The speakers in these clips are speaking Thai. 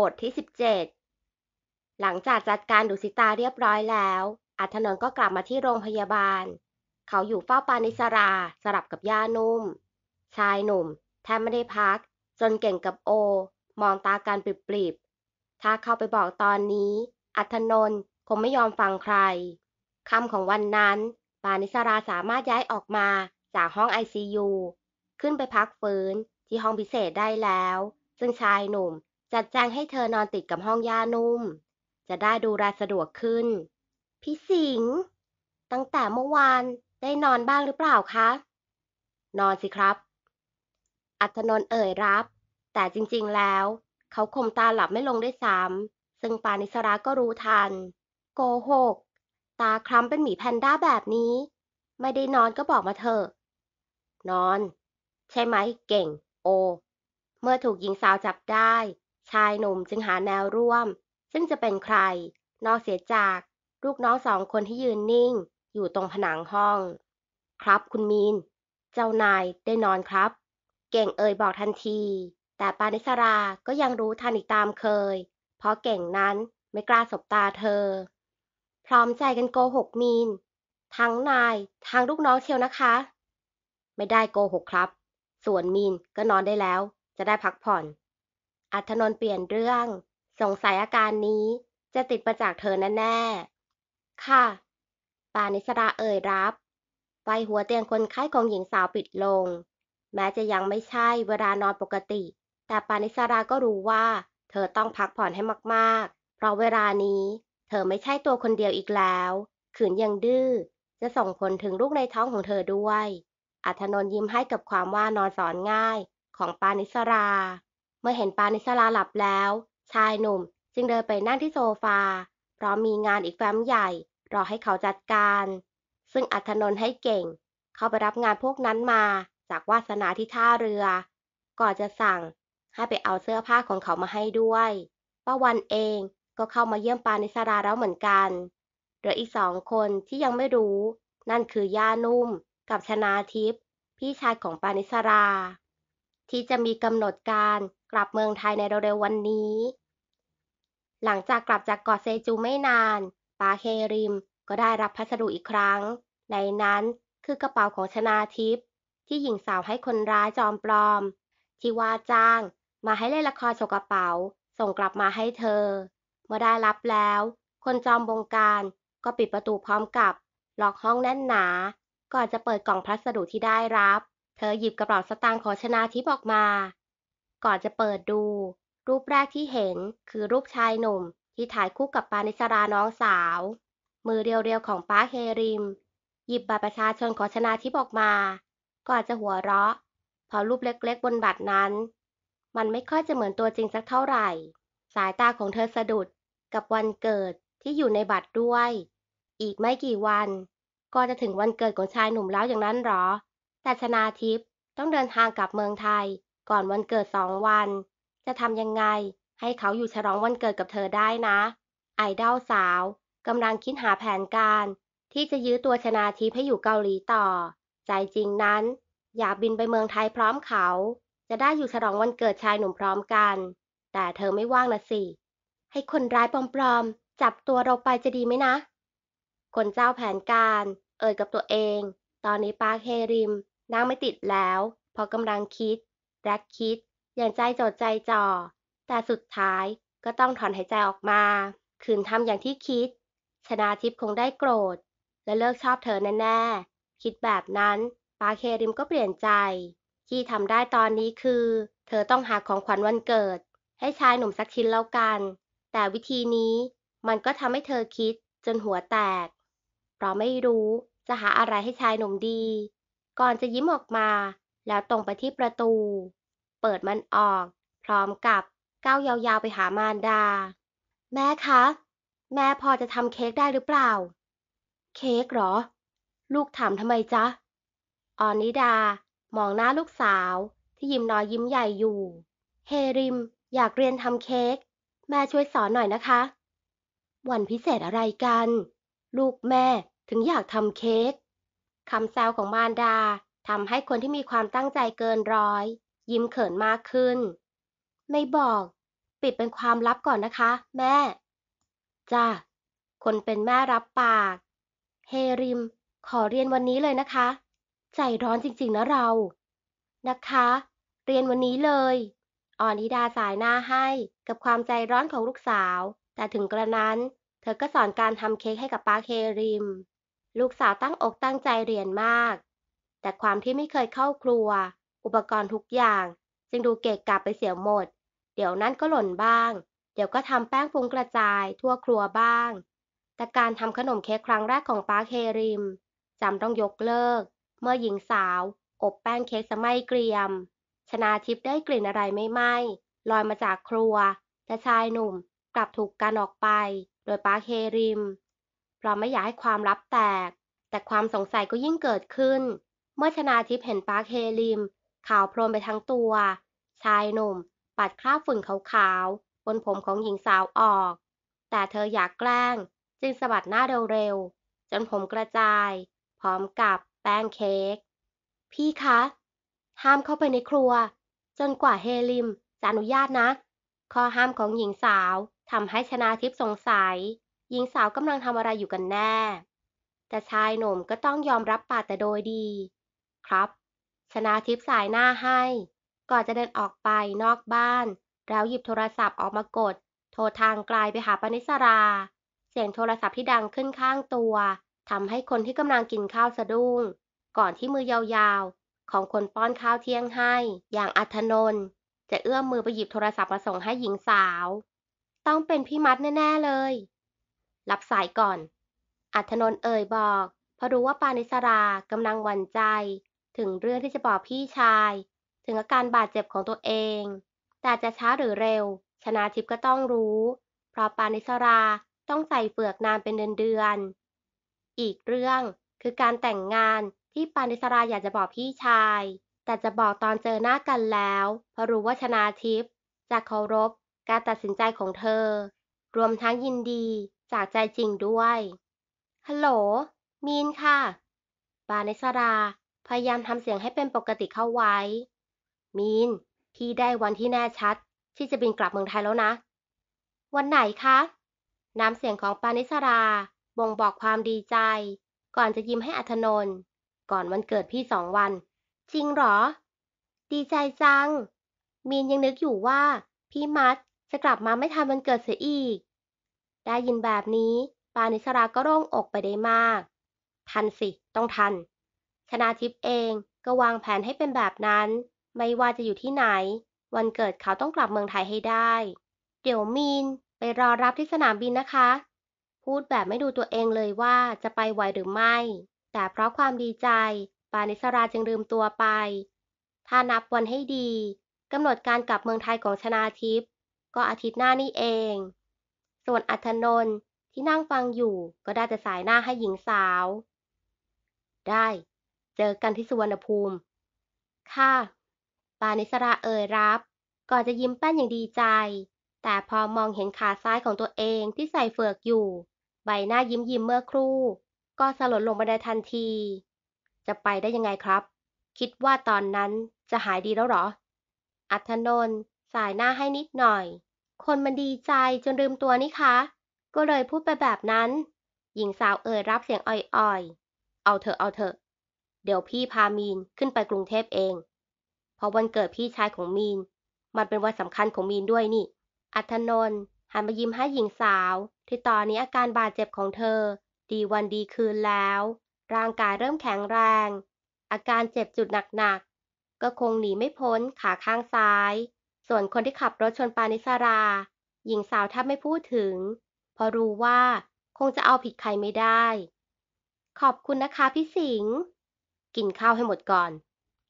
บทที่ 17 หลังจากจัดการดุสิตาเรียบร้อยแล้ว อัธนนท์ก็กลับมาที่โรงพยาบาล เขาอยู่เฝ้าปานิสราสลับกับย่านุ่ม ชายหนุ่ม แทบไม่ได้พัก จนเก่งกับโอ มองตาการปริบๆถ้าเข้าไปบอกตอนนี้ อัธนนท์คงไม่ยอมฟังใคร คำของวันนั้น ปานิสราสามารถย้ายออกมาจากห้องไอซียูขึ้นไปพักฟื้นที่ห้องพิเศษได้แล้ว ซึ่งชายหนุ่มจัดแจงให้เธอนอนติดกับห้องย่านุ่มจะได้ดูแลสะดวกขึ้น พี่สิงตั้งแต่เมื่อวานได้นอนบ้างหรือเปล่าคะ นอนสิครับ อัธนนท์เอ่ยรับ แต่จริงๆแล้ว เขาคมตาหลับไม่ลงด้วยซ้ำซึ่งปานิสราก็รู้ทัน โกหก ตาคล้ำเป็นหมีแพนด้าแบบนี้ ไม่ได้นอนก็บอกมาเถอะ นอนใช่ไหมเก่งโอ เมื่อถูกหญิงสาวจับได้ชายหนุ่มจึงหาแนวร่วม ซึ่งจะเป็นใคร นอกเสียจากลูกน้องสองคนที่ยืนนิ่ง อยู่ตรงผนังห้อง ครับคุณมีน เจ้านายได้นอนครับ เก่งเอ่ยบอกทันที แต่ปานิสรา ก็ยังรู้ทันอีกตามเคย เพราะเก่งนั้นไม่กล้าสบตาเธอ พร้อมใจกันโกหกมีนทั้งนายทั้งลูกน้องเชียวนะคะ ไม่ได้โกหกครับ ส่วนมีน ก็นอนได้แล้ว จะได้พักผ่อนอัธนนท์เปลี่ยนเรื่อง สงสัยอาการนี้จะติดมาจากเธอแน่ๆค่ะ ปานิสราเอ่ยรับไฟหัวเตียงคนไข้ของหญิงสาวปิดลง แม้จะยังไม่ใช่เวลานอนปกติ แต่ปานิสราก็รู้ว่า เธอต้องพักผ่อนให้มากๆ เพราะเวลานี้ เธอไม่ใช่ตัวคนเดียวอีกแล้วขืนยังดื้อ จะส่งผลถึงลูกในท้องของเธอด้วย อัธนนยิ้มให้กับความว่านอนสอนง่าย ของปานิสรามื่อเห็นปานิสลาหลับแล้ว ชายหนุ่มจึงเดินไปนั่งที่โซฟา เพราะมีงานอีกแฟ้มใหญ่รอให้เขาจัดการ ซึ่งอัธนนท์ให้เก่ง เข้าไปรับงานพวกนั้นมาจากวาสนาที่ท่าเรือ ก่อนจะสั่งให้ไปเอาเสื้อผ้าของเขามาให้ด้วย ป้าวันเองก็เข้ามาเยี่ยมปานิสราแล้วเหมือนกันเหลืออีกสองคนที่ยังไม่รู้ นั่นคือย่านุ่มกับชนาทิพย์พี่ชายของปานิสรา ที่จะมีกำหนดการกลับเมืองไทยในเร็วๆวันนี้ หลังจากกลับจากเกาะเซจูไม่นาน ปาเคริมก็ได้รับพัสดุอีกครั้ง ในนั้นคือกระเป๋าของชนาทิพย์ที่หญิงสาวให้คนร้ายจอมปลอม ที่ว่าจ้างมาให้เล่นละครโชกระเป๋า ส่งกลับมาให้เธอ เมื่อได้รับแล้ว คนจอมบงการก็ปิดประตูพร้อมกับล็อกห้องแน่นหนาก่อนจะเปิดกล่องพัสดุที่ได้รับ เธอหยิบกระเป๋าสตางค์ของชนาทิพย์ออกมาก่อนจะเปิดดู รูปแรกที่เห็นคือรูปชายหนุ่มที่ถ่ายคู่กับปานิสราน้องสาว มือเรียวๆของป้าเคริม หยิบบัตรประชาชนของชนาทิพออกมาก่อนจะหัวเราะ พอรูปเล็กๆบนบัตรนั้น มันไม่ค่อยจะเหมือนตัวจริงสักเท่าไหร่ สายตาของเธอสะดุดกับวันเกิดที่อยู่ในบัตรด้วย อีกไม่กี่วัน ก็จะถึงวันเกิดของชายหนุ่มแล้วอย่างนั้นหรอ แต่ชนาทิพย์ต้องเดินทางกลับเมืองไทยก่อนวันเกิดสองวันจะทำยังไงให้เขาอยู่ฉลองวันเกิดกับเธอได้นะ ไอดอลสาวกำลังคิดหาแผนการ ที่จะยื้อตัวชนาทิพให้อยู่เกาหลีต่อใจจริงนั้น อยากบินไปเมืองไทยพร้อมเขา จะได้อยู่ฉลองวันเกิดชายหนุ่มพร้อมกัน แต่เธอไม่ว่างนะสิ ให้คนร้ายปลอมๆจับตัวเราไปจะดีไหมนะ คนเจ้าแผนการ เอ่ยกับตัวเอง ตอนนี้ปาร์คเฮริมนั่งไม่ติดแล้วพอกำลังคิดรกคิดอย่างใจจดใจจ่อแต่สุดท้ายก็ต้องถอนหายใจออกมาขืนทำอย่างที่คิด ชนาทิพย์คงได้โกรธ และเลิกชอบเธอแน่ ๆ คิดแบบนั้นปาเคริมก็เปลี่ยนใจ ที่ทำได้ตอนนี้คือเธอต้องหาของขวัญวันเกิด ให้ชายหนุ่มสักชิ้นแล้วกัน แต่วิธีนี้มันก็ทำให้เธอคิดจนหัวแตก เพราะไม่รู้จะหาอะไรให้ชายหนุ่มดี ก่อนจะยิ้มออกมาแล้วตรงไปที่ประตู เปิดมันออก พร้อมกับก้าวยาวๆ ไปหามารดา แม่คะ แม่พอจะทำเค้กได้หรือเปล่า เค้กหรอ ลูกถามทำไมจ๊ะออนิดา มองหน้าลูกสาวที่ยิ้มน้อยยิ้มใหญ่อยู่ เฮริมอยากเรียนทำเค้ก แม่ช่วยสอนหน่อยนะคะ วันพิเศษอะไรกัน ลูกแม่ถึงอยากทำเค้กคำแซวของมารดาทำให้คนที่มีความตั้งใจเกินร้อยยิ้มเขินมากขึ้น ไม่บอก ปิดเป็นความลับก่อนนะคะ แม่จ้าคนเป็นแม่รับปาก เฮริม ขอเรียนวันนี้เลยนะคะ ใจร้อนจริงๆนะเรา นะคะ เรียนวันนี้เลยออนิดาสายหน้าให้กับความใจร้อนของลูกสาว แต่ถึงกระนั้น เธอก็สอนการทำเค้กให้กับป้าเฮริม ลูกสาวตั้งอกตั้งใจเรียนมากแต่ความที่ไม่เคยเข้าครัว อุปกรณ์ทุกอย่าง จึงดูเกะกกะไปเสียหมด เดี๋ยวนั่นก็หล่นบ้าง เดี๋ยวก็ทำแป้งฟุงกระจายทั่วครัวบ้าง แต่การทำขนมเค้กครั้งแรกของป้าเคริม จำต้องยกเลิก เมื่อหญิงสาว อบแป้งเค้กสมัยเกรียม ชนาทิพย์ได้กลิ่นอะไรไม่ไหมลอยมาจากครัวแต่ชายหนุ่มกลับถูกกันออกไปโดยป้าเคริมเพราะไม่อยากให้ความลับแตก แต่ความสงสัยก็ยิ่งเกิดขึ้นเมื่อชนาทิพย์เห็นปาร์คเฮลิมขาวโพลนไปทั้งตัว ชายหนุ่มปัดคราบฝุ่นขาวๆบนผมของหญิงสาวออก แต่เธออยากแกล้ง จึงสะบัดหน้าเร็วๆจนผมกระจาย พร้อมกับ แป้ง เค้ก พี่คะ ห้ามเข้าไปในครัว จนกว่าเฮลิม จะ อนุญาต นะ ข้อห้ามของหญิงสาวทำให้ชนาทิพย์สงสัย หญิงสาวกำลังทำอะไรอยู่กันแน่ แต่ชายหนุ่มก็ต้องยอมรับปากแต่โดยดีครับชนาทิพย์สายหน้าให้ก่อนจะเดินออกไปนอกบ้านแล้วหยิบโทรศัพท์ออกมากดโทรทางไกลไปหาปนิสรา เสียงโทรศัพท์ที่ดังขึ้นข้างตัวทำให้คนที่กำลังกินข้าวสะดุ้ง ก่อนที่มือยาวๆของคนป้อนข้าวเที่ยงให้ อย่างอัธนนท์จะเอื้อมมือไปหยิบโทรศัพท์มาส่งให้หญิงสาว ต้องเป็นพี่มัดแน่ ๆเลย รับสายก่อน อัธนนท์เอ่ยบอกเพราะรู้ว่าปานิสรากำลังหวั่นใจถึงเรื่องที่จะบอกพี่ชาย ถึงอาการบาดเจ็บของตัวเอง แต่จะช้าหรือเร็ว ชนาทิพก็ต้องรู้ เพราะปานิสราต้องใส่เปลือกนานเป็นเดือนๆ อีกเรื่องคือการแต่งงานที่ปานิสราอยากจะบอกพี่ชาย แต่จะบอกตอนเจอหน้ากันแล้ว เพราะรู้ว่าชนาทิพจะเคารพการตัดสินใจของเธอ รวมทั้งยินดีจากใจจริงด้วย ฮัลโหล มีนค่ะ ปานิสราพยายามทำเสียงให้เป็นปกติเข้าไว้ มีน พี่ได้วันที่แน่ชัด ที่จะบินกลับเมืองไทยแล้วนะ วันไหนคะน้ำเสียงของปานิสราบ่งบอกความดีใจ ก่อนจะยิ้มให้อัธนนท์ก่อนวันเกิดพี่สองวัน จริงหรอ ดีใจจัง มีนยังนึกอยู่ว่า พี่มัดจะกลับมาไม่ทันวันเกิดเสียอีก ได้ยินแบบนี้ปานิสราก็โล่งอกไปได้มาก ทันสิ ต้องทันชนาทิพย์เอง ก็วางแผนให้เป็นแบบนั้น ไม่ว่าจะอยู่ที่ไหน วันเกิดเขาต้องกลับเมืองไทยให้ได้ เดี๋ยวมีนไปรอรับที่สนามบินนะคะ พูดแบบไม่ดูตัวเองเลยว่า จะไปไหวหรือไม่ แต่เพราะความดีใจ ปานิสราจึงลืมตัวไป ถ้านับวันให้ดีกำหนดการกลับเมืองไทยของชนาทิพย์ก็อาทิตย์หน้านี่เอง ส่วนอัธนนท์ที่นั่งฟังอยู่ก็ได้จะสายหน้าให้หญิงสาว ได้เจอกันที่สุวรรณภูมิ ค่ะ ปานิสราเอ่ยรับ ก่อนจะยิ้มแป้นอย่างดีใจ แต่พอมองเห็นขาซ้ายของตัวเองที่ใส่เฟือกอยู่ ใบหน้ายิ้มยิ้มเมื่อครู่ ก็สลดลงันได้ทันที จะไปได้ยังไงครับ คิดว่าตอนนั้นจะหายดีแล้วหรอ อัธนนท์สายหน้าให้นิดหน่อย คนมันดีใจจนลืมตัวนี่คะ ก็เลยพูดไปแบบนั้น หญิงสาวเอ่ยรับเสียงอ่อยๆ เอาเถอะเอาเถอะเดี๋ยวพี่พามีนขึ้นไปกรุงเทพเองเพราะวันเกิดพี่ชายของมีน มันเป็นวันสำคัญของมีนด้วยนี่ อัธนนท์หันมายิ้มให้หญิงสาว ที่ตอนนี้อาการบาดเจ็บของเธอดีวันดีคืนแล้ว ร่างกายเริ่มแข็งแรง อาการเจ็บจุดหนักๆก็คงหนีไม่พ้นขาข้างซ้าย ส่วนคนที่ขับรถชนปานิสรา หญิงสาวแทบไม่พูดถึงเพราะรู้ว่าคงจะเอาผิดใครไม่ได้ ขอบคุณนะคะพี่สิงห์กินข้าวให้หมดก่อน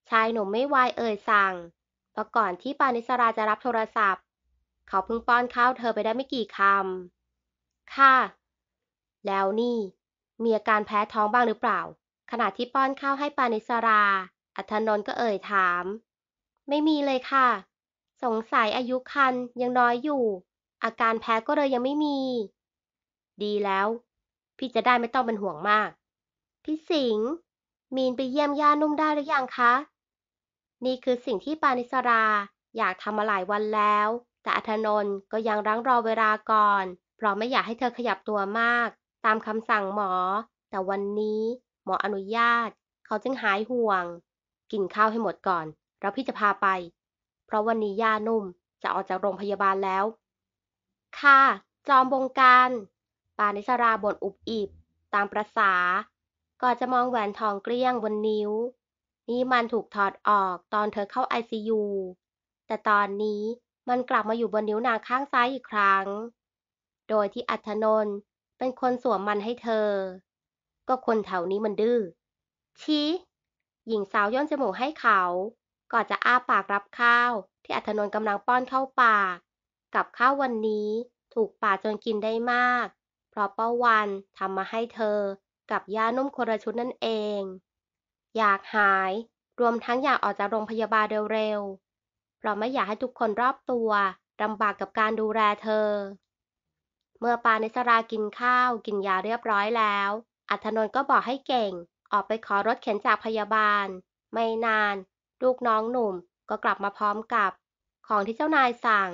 ชายหนุ่มไม่ไวายเอ่ยสั่งเพราะก่อนที่ปานิสราจะรับโทรศัพท์ เขาเพิ่งป้อนข้าวเธอไปได้ไม่กี่คำค่ะ แล้วนี่ มีอาการแพ้ท้องบ้างหรือเปล่า ขณะที่ป้อนข้าวให้ปานิสรา อัธนนท์ก็เอ่ยถาม ไม่มีเลยค่ะ สงสัยอายุคันยังน้อยอยู่ อาการแพ้ก็เลยยังไม่มี ดีแล้ว พี่จะได้ไม่ต้องเป็นห่วงมากพี่สิงห์มีนไปเยี่ยมย่านุ่มได้หรือยังคะ นี่คือสิ่งที่ปานิสราอยากทำมาหลายวันแล้ว แต่อัธนนท์ก็ยังรั้งรอเวลาก่อน เพราะไม่อยากให้เธอขยับตัวมาก ตามคำสั่งหมอ แต่วันนี้หมออนุญาต เขาจึงหายห่วง กินข้าวให้หมดก่อน แล้วพี่จะพาไป เพราะวันนี้ย่านุ่มจะออกจากโรงพยาบาลแล้วค่ะจอมบงการ ปานิสราบ่นอุบอิบ ตามประษาก่อนจะมองแหวนทองเกลี้ยงบนนิ้ว นี่มันถูกถอดออกตอนเธอเข้าไอซียูแต่ตอนนี้มันกลับมาอยู่บนนิ้วนางข้างซ้ายอีกครั้ง โดยที่อัธนนท์เป็นคนสวมมันให้เธอ ก็คนแถวนี้มันดื้อ ชี้ หญิงสาวย่นจมูกให้เขา ก่อนจะอ้าปากรับข้าวที่อัธนนท์กำลังป้อนเข้าปาก กับข้าววันนี้ถูกป่าจนกินได้มาก เพราะป้าวันทำมาให้เธอกับยานุ่มคนละชุดนั่นเอง อยากหายรวมทั้งอยากออกจากโรงพยาบาลเร็วๆเราไม่อยากให้ทุกคนรอบตัวลำบากกับการดูแลเธอ เมื่อปานิสรากินข้าวกินยาเรียบร้อยแล้ว อัธนนท์ก็บอกให้เก่ง ออกไปขอรถเข็นจากพยาบาล ไม่นาน ลูกน้องหนุ่มก็กลับมาพร้อมกับของที่เจ้านายสั่ง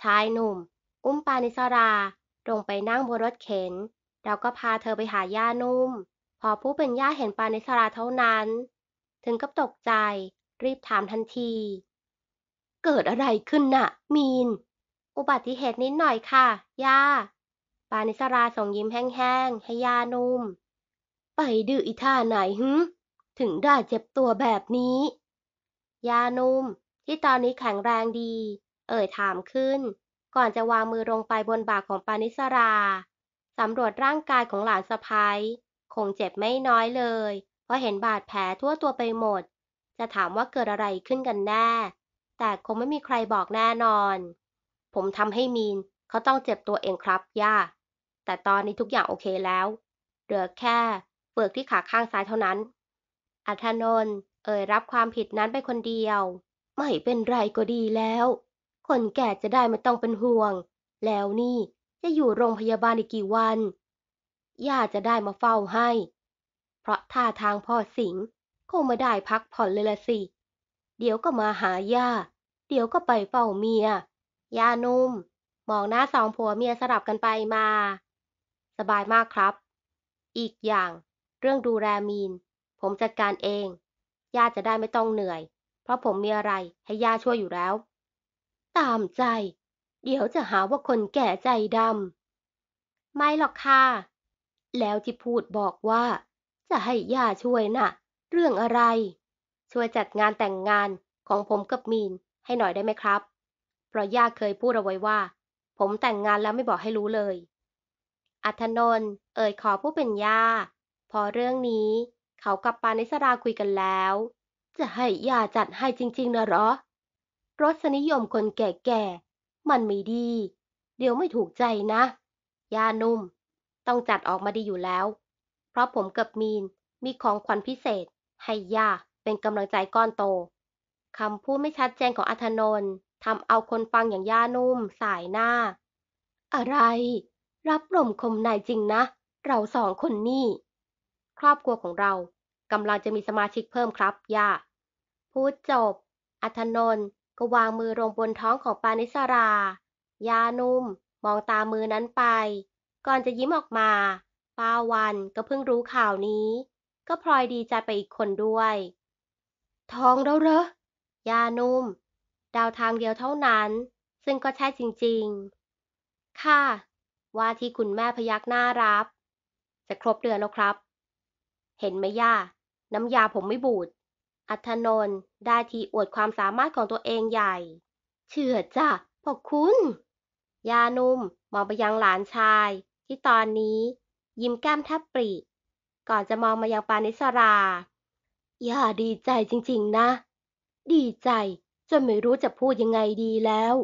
ชายหนุ่ม อุ้มปานิสราลงไปนั่งบนรถเข็นเราก็พาเธอไปหาย่านุ่ม พอผู้เป็นย่าเห็นปานิสราเท่านั้น ถึงกับตกใจ รีบถามทันที เกิดอะไรขึ้นนะ่ะ มีน อุบัติเหตุนิดหน่อยค่ะย่า ปานิสราส่งยิ้มแห้งๆให้ย่านุ่ม ไปดื้ออีท่าไหนหึถึงได้เจ็บตัวแบบนี้ย่านุ่มที่ตอนนี้แข็งแรงดี เอ่ยถามขึ้น ก่อนจะวางมือลงไปบนบ่าของปานิสราำรวจร่างกายของหลานสะพ้ายคงเจ็บไม่น้อยเลย เพราะเห็นบาดแผลทั่วตัวไปหมด จะถามว่าเกิดอะไรขึ้นกันแน่ แต่คงไม่มีใครบอกแน่นอน ผมทำให้มีนเขาต้องเจ็บตัวเองครับ ย่า แต่ตอนนี้ทุกอย่างโอเคแล้ว เหลือแค่ เปลือกที่ขาข้างซ้ายเท่านั้น อัธนนท์เอ่ย รับความผิดนั้นไปคนเดียว ไม่เป็นไรก็ดีแล้ว คนแก่จะได้ไม่ต้องเป็นห่วง แล้วนี่จะอยู่โรงพยาบาลอีกกี่วัน ย่าจะได้มาเฝ้าให้ เพราะท่าทางพ่อสิงคงไม่ได้พักผ่อนเลยละสิ เดี๋ยวก็มาหาย่า เดี๋ยวก็ไปเฝ้าเมีย ย่านุ่มมองหน้าสองผัวเมียสลับกันไปมา สบายมากครับ อีกอย่าง เรื่องดูแลมีนผมจัดการเอง ย่าจะได้ไม่ต้องเหนื่อย เพราะผมมีอะไรให้ย่าช่วยอยู่แล้ว ตามใจเดี๋ยวจะหาว่าคนแก่ใจดำไม่หรอกค่ะแล้วที่พูดบอกว่า จะให้ย่าช่วยนะ่ะ เรื่องอะไร ช่วยจัดงานแต่งงานของผมกับมีน ให้หน่อยได้ไหมครับ เพราะย่าเคยพูดเอาไว้ว่า ผมแต่งงานแล้วไม่บอกให้รู้เลย อัธนนท์เอ่ยขอผู้เป็นย่า พอเรื่องนี้ เขากับปานิสราคุยกันแล้ว จะให้ย่าจัดให้จริง ๆนะหรอรสนิยมคนแก่มันไม่ดี เดี๋ยวไม่ถูกใจนะยานุ่ม ต้องจัดออกมาดีอยู่แล้ว เพราะผมกับมีนมีของขวัญพิเศษให้ยาเป็นกำลังใจก้อนโต คำพูดไม่ชัดแจงของอัธนนททำเอาคนฟังอย่างย่านุ่มสายหน้า อะไร รับลมคมนายจริงนะ เราสองคนนี่ ครอบครัวของเรากำลังจะมีสมาชิกเพิ่มครับย่า พูดจบ อัธนนก็วางมือลงบนท้องของปานิสรา ยานุ่มมองตามือนั้นไป ก่อนจะยิ้มออกมาป้าวันก็เพิ่งรู้ข่าวนี้ ก็พลอยดีใจไปอีกคนด้วย ท้องแล้วเหรอ ยานุ่มดาวทางเดียวเท่านั้น ซึ่งก็ใช่จริงๆค่ะว่าที่คุณแม่พยักหน้ารับ จะครบเดือนแล้วครับ เห็นไหมย่าน้ำยาผมไม่บูดอัธนนท์ได้ทีอวดความสามารถของตัวเองใหญ่ เชื่อจ้ะพ่อคุณ ยานุ่มมองไปยังหลานชาย ที่ตอนนี้ ยิ้มแก้มแทบปริก่อนจะมองมายังปานิสราย่าดีใจจริงๆนะ ดีใจ จนไม่รู้จะพูดยังไงดีแล้ว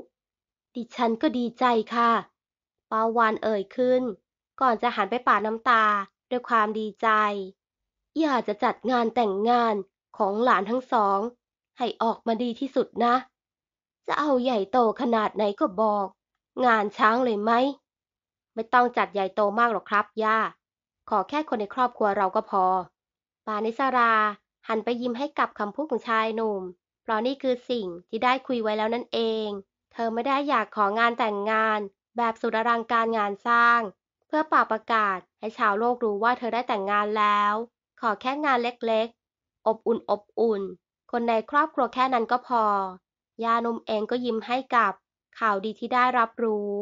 ดิฉันก็ดีใจค่ะปาวานเอ่ยขึ้น ก่อนจะหันไปป่าน้ำตาด้วยความดีใจ อยากจะจัดงานแต่งงานของหลานทั้งสองให้ออกมาดีที่สุดนะ จะเอาใหญ่โตขนาดไหนก็บอก งานช้างเลยไหมไม่ต้องจัดใหญ่โตมากหรอกครับ ย่า ขอแค่คนในครอบครัวเราก็พอ ปานิสรา หันไปยิ้มให้กับคำพูดของชายหนุ่ม เพราะนี่คือสิ่งที่ได้คุยไว้แล้วนั่นเอง เธอไม่ได้อยากของานแต่งงานแบบสุดอลังการงานสร้าง เพื่อป่าประกาศให้ชาวโลกรู้ว่าเธอได้แต่งงานแล้ว ขอแค่งานเล็กอบอุ่น อบอุ่น คนในครอบครัวแค่นั้นก็พอยานุ่มเองก็ยิ้มให้กับข่าวดีที่ได้รับรู้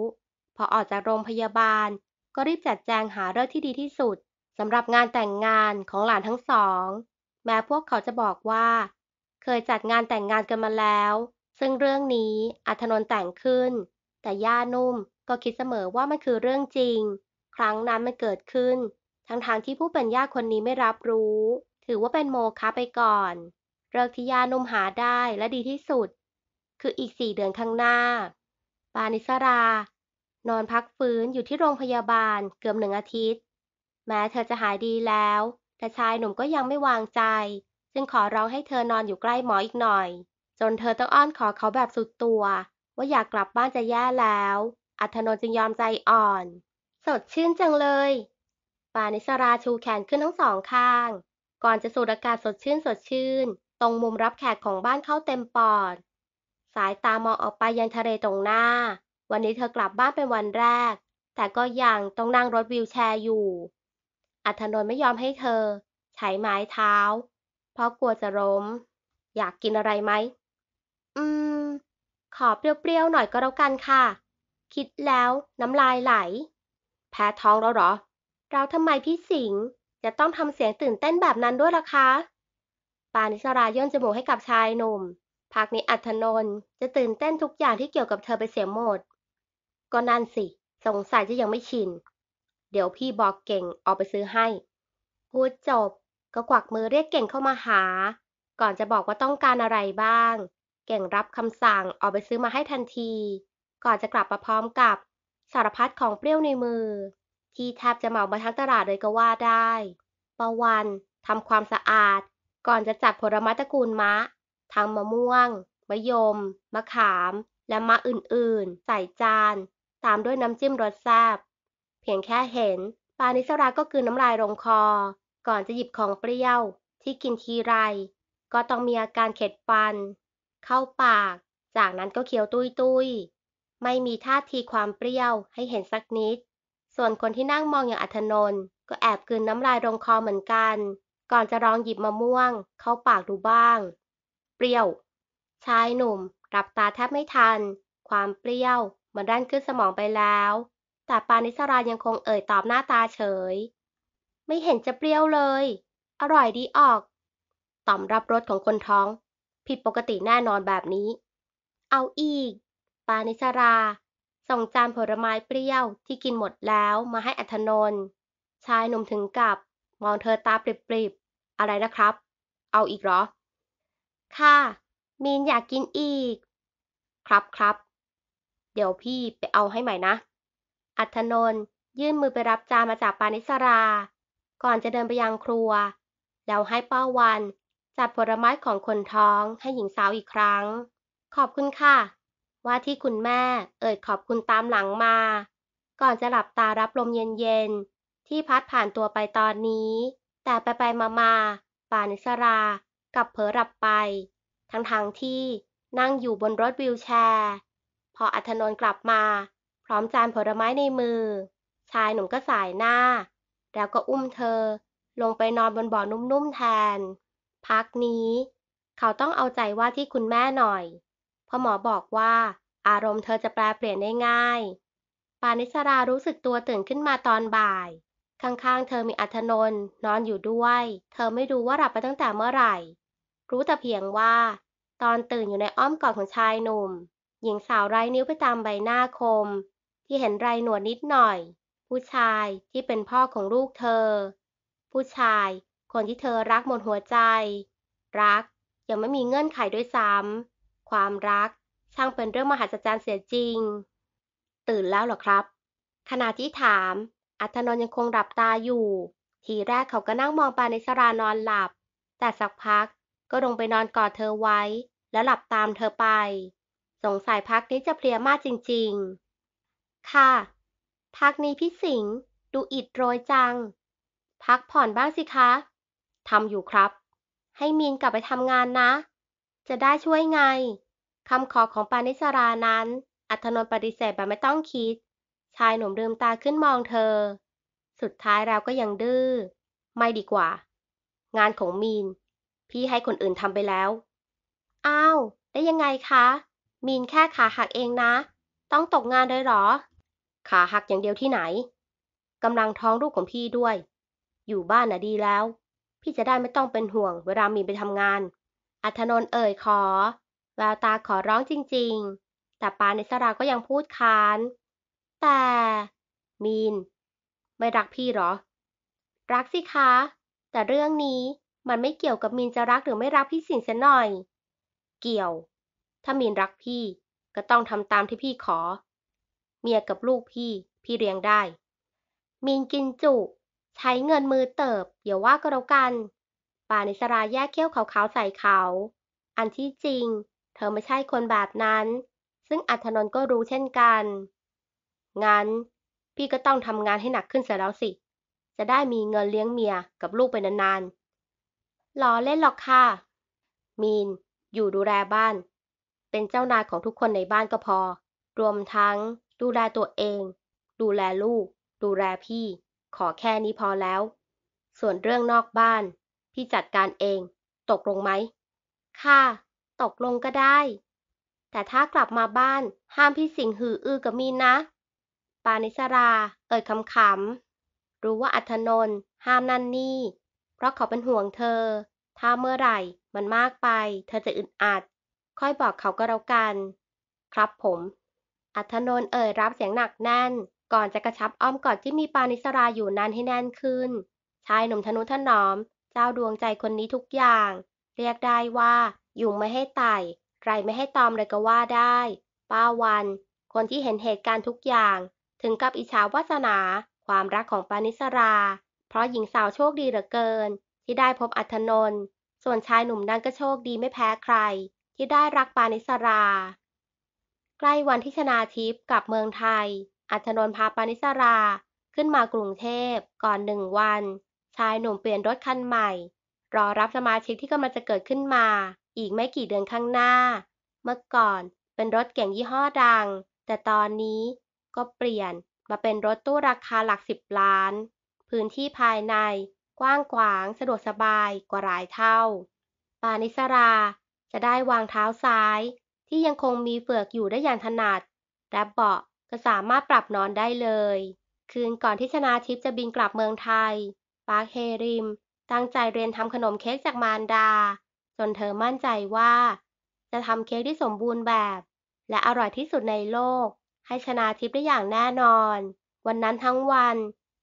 พอออกจากโรงพยาบาล ก็รีบจัดแจงหาเรื่องที่ดีที่สุดสำหรับงานแต่งงานของหลานทั้งสอง แม้พวกเขาจะบอกว่า เคยจัดงานแต่งงานกันมาแล้ว ซึ่งเรื่องนี้ อัธนนแต่งขึ้น แต่ย่านุ่มก็คิดเสมอว่ามันคือเรื่องจริง ครั้งนั้นมันเกิดขึ้น ทั้งๆทที่ผู้เป็นย่าคนนี้ไม่รับรู้ถือว่าเป็นโมฆะไปก่อนเลอกที่ยานุ่มหาได้และดีที่สุด คืออีกสี่เดือนข้างหน้า ปานิสรา นอนพักฟื้นอยู่ที่โรงพยาบาลเกือบหนึ่งอาทิตย์ แม้เธอจะหายดีแล้ว แต่ชายหนุ่มก็ยังไม่วางใจ จึงขอร้องให้เธอนอนอยู่ใกล้หมออีกหน่อย จนเธอต้องอ้อนขอเขาแบบสุดตัว ว่าอยากกลับบ้านจะแย่แล้ว อัธนนจึงยอมใจอ่อน สดชื่นจังเลย ปานิสราชูแขนขึ้นทั้งสองข้างก่อนจะสูดอากาศสดชื่นสดชื่น ตรงมุมรับแขกของบ้านเข้าเต็มปอด สายตามองออกไปยังทะเลตรงหน้า วันนี้เธอกลับบ้านเป็นวันแรก แต่ก็ยังต้องนั่งรถวิวแชร์อยู่ อัธนนท์ไม่ยอมให้เธอ ใช้ไม้เท้า เพราะกลัวจะล้ม อยากกินอะไรไหม อืม ขอเปรี้ยวๆหน่อยก็แล้วกันค่ะ คิดแล้วน้ำลายไหล แพ้ท้องแล้วหรอ เราทำไมพี่สิงห์จะต้องทำเสียงตื่นเต้นแบบนั้นด้วยล่ะคะ ปานิสราย่นจมูกให้กับชายหนุ่มพักนี้อัธนนจะตื่นเต้นทุกอย่างที่เกี่ยวกับเธอไปเสียหมด ก็นั่นสิ สงสัยจะยังไม่ชิน เดี๋ยวพี่บอกเก่งออกไปซื้อให้ พูดจบก็กวักมือเรียกเก่งเข้ามาหา ก่อนจะบอกว่าต้องการอะไรบ้าง เก่งรับคำสั่งออกไปซื้อมาให้ทันที ก่อนจะกลับมาพร้อมกับสารพัดของเปรี้ยวในมือที่แทบจะเหมามาทั้งตลาดเลยก็ว่าได้ ประวันทำความสะอาด ก่อนจะจัดผลไม้ตระกูลมะทั้งมะม่วง มะยม มะขาม และมะอื่น ๆ ใส่จาน ตามด้วยน้ำจิ้มรสแซ่บเพียงแค่เห็น ปานิสราก็คือน้ำลายลงคอ ก่อนจะหยิบของเปรี้ยวที่กินทีไร ก็ต้องมีอาการเข็ดฟัน เข้าปาก จากนั้นก็เคี้ยวตุยตุยไม่มีท่าทีความเปรี้ยวให้เห็นสักนิดส่วนคนที่นั่งมองอย่างอัธนนท์ก็แอบกืนน้ำลายลงคอเหมือนกัน ก่อนจะร้องหยิบมะม่วงเข้าปากดูบ้าง เปรี้ยว ชายหนุ่มรับตาแทบไม่ทัน ความเปรี้ยว มันดันขึ้นสมองไปแล้วแต่ปานิสรายังคงเอ่ยตอบหน้าตาเฉย ไม่เห็นจะเปรี้ยวเลย อร่อยดีออกต่อมรับรสของคนท้อง ผิดปกติแน่นอนแบบนี้ เอาอีกปานิสราส่งจานผลไม้เปรี้ยวที่กินหมดแล้วมาให้อัธนนท์ชายหนุ่มถึงกับมองเธอตาปริบๆ อะไรนะครับ เอาอีกเหรอ ค่ะ มีนอยากกินอีก ครับครับ เดี๋ยวพี่ไปเอาให้ใหม่นะ อัธนนท์ยื่นมือไปรับจานมาจากปานิสรา ก่อนจะเดินไปยังครัว แล้วให้ป้าวัน จัดผลไม้ของคนท้องให้หญิงสาวอีกครั้ง ขอบคุณค่ะว่าที่คุณแม่เอ่ยขอบคุณตามหลังมา ก่อนจะหลับตารับลมเย็นๆ ที่พัดผ่านตัวไปตอนนี้ แต่ไปไปมามาป่านิสรากับเผลอหลับไป ทั้งๆทที่นั่งอยู่บนรถวิลแชร์ พออัธนนท์กลับมาพร้อมจานผลไม้ในมือ ชายหนุ่มก็สายหน้า แล้วก็อุ้มเธอลงไปนอนบนบ่อนุ่มๆแทน พักนี้เขาต้องเอาใจว่าที่คุณแม่หน่อยราะหมอบอกว่าอารมณ์เธอจะแปลเปลี่ยนได้ง่าย ปานิสรารู้สึกตัวตื่นขึ้นมาตอนบ่าย ข้างๆ เธอมีอัธนน นอนอยู่ด้วย เธอไม่รู้ว่าหลับไปตั้งแต่เมื่อไหร่ รู้แต่เพียงว่า ตอนตื่นอยู่ในอ้อมกอดของชายหนุ่ม หญิงสาวไร้นิ้วไปตามใบหน้าคม ที่เห็นไรหนวดนิดหน่อย ผู้ชายที่เป็นพ่อของลูกเธอ ผู้ชายคนที่เธอรักหมดหัวใจ รักยังไม่มีเงื่อนไขด้วยซ้ำความรักช่างเป็นเรื่องมหัศจรรย์เสียจริง ตื่นแล้วหรอครับขณะที่ถาม อัธนนท์ยังคงหลับตาอยู่ ทีแรกเขาก็นั่งมองปานิสรานอนหลับ แต่สักพักก็ลงไปนอนกอดเธอไว้แล้วหลับตามเธอไป สงสัยพักนี้จะเพลียมากจริงๆ ค่ะ พักนี้พี่สิงห์ดูอิดโรยจัง พักผ่อนบ้างสิคะ ทำอยู่ครับ ให้มีนกลับไปทำงานนะจะได้ช่วยไง คำขอของปานิสรานั้น อัธนนปฏิเสธแบบไม่ต้องคิด ชายหนุ่มลืมตาขึ้นมองเธอ สุดท้ายเราก็ยังดื้อไม่ดีกว่า งานของมีน พี่ให้คนอื่นทำไปแล้ว อ้าว ได้ยังไงคะ มีนแค่ขาหักเองนะ ต้องตกงานเลยหรอ ขาหักอย่างเดียวที่ไหนกำลังท้องลูกของพี่ด้วย อยู่บ้านน่ะดีแล้ว พี่จะได้ไม่ต้องเป็นห่วง เวลามีนไปทำงานอัธนนท์เอ่ยขอแววตาขอร้องจริง ๆ แต่ปานิสรา ก็ยังพูดค้าน แต่ มีนไม่รักพี่หรอ รักสิคะ แต่เรื่องนี้ มันไม่เกี่ยวกับมีนจะรักหรือไม่รักพี่สิงเสียหน่อย เกี่ยว ถ้ามีนรักพี่ ก็ต้องทำตามที่พี่ขอ เมียกับลูกพี่ พี่เลี้ยงได้ มีนกินจุใช้เงินมือเติบ อย่าว่าก็แล้วกันป่านิสราแยกเขี้ยวขาวๆใส่เขา อันที่จริง เธอไม่ใช่คนแบบนั้น ซึ่งอัธนนท์ก็รู้เช่นกัน งั้น พี่ก็ต้องทำงานให้หนักขึ้นเสียแล้วสิ จะได้มีเงินเลี้ยงเมียกับลูกไปนานๆล่อเล่นหรอกค่ะ มีน อยู่ดูแลบ้าน เป็นเจ้านายของทุกคนในบ้านก็พอ รวมทั้งดูแลตัวเอง ดูแลลูก ดูแลพี่ ขอแค่นี้พอแล้ว ส่วนเรื่องนอกบ้านพี่จัดการเอง ตกลงไหม ค่ะ ตกลงก็ได้ แต่ถ้ากลับมาบ้านห้ามพี่สิงหืออือกับมีนนะ ปานิสรา เอ่ยคำขำ รู้ว่าอัธนนท์ห้ามนั่นนี่ เพราะเขาเป็นห่วงเธอ ถ้าเมื่อไหร่ มันมากไป เธอจะอึดอัด ค่อยบอกเขาก็แล้วกัน ครับผม อัธนนท์เอ่ย รับเสียงหนักแน่น ก่อนจะกระชับอ้อมกอดที่มีปานิสราอยู่นั้นให้แน่นขึ้น ชายหนุ่มทนุถนอมเจ้าดวงใจคนนี้ทุกอย่าง เรียกได้ว่า อยู่ไม่ให้ไต่ไรไม่ให้ตอมเลยก็ว่าได้ ป้าวัน คนที่เห็นเหตุการณ์ทุกอย่าง ถึงกับอิจฉาวาสนา ความรักของปานิสรา เพราะหญิงสาวโชคดีเหลือเกิน ที่ได้พบอัธนนท์ส่วนชายหนุ่มนั้นก็โชคดีไม่แพ้ใคร ที่ได้รักปานิสรา ใกล้วันที่ชนาทิพย์กลับเมืองไทย อัธนนท์พาปานิสราขึ้นมากรุงเทพก่อนหนึ่งวันชายหนุ่มเปลี่ยนรถคันใหม่ รอรับสมาชิกที่กำลังจะเกิดขึ้นมาอีกไม่กี่เดือนข้างหน้า เมื่อก่อนเป็นรถเก่งยี่ห้อดัง แต่ตอนนี้ก็เปลี่ยนมาเป็นรถตู้ราคาหลักสิบล้าน พื้นที่ภายในกว้างขวางสะดวกสบายกว่าหลายเท่า ปานิสราจะได้วางเท้าซ้ายที่ยังคงมีเฟือกอยู่ได้อย่างถนัด และเบาะก็สามารถปรับนอนได้เลย คืนก่อนที่ชนาทิพย์จะบินกลับเมืองไทยปาร์คเฮริมตั้งใจเรียนทำขนมเค้กจากมารดา จนเธอมั่นใจว่าจะทำเค้กที่สมบูรณ์แบบและอร่อยที่สุดในโลกให้ชนาทิพย์ได้อย่างแน่นอน วันนั้นทั้งวัน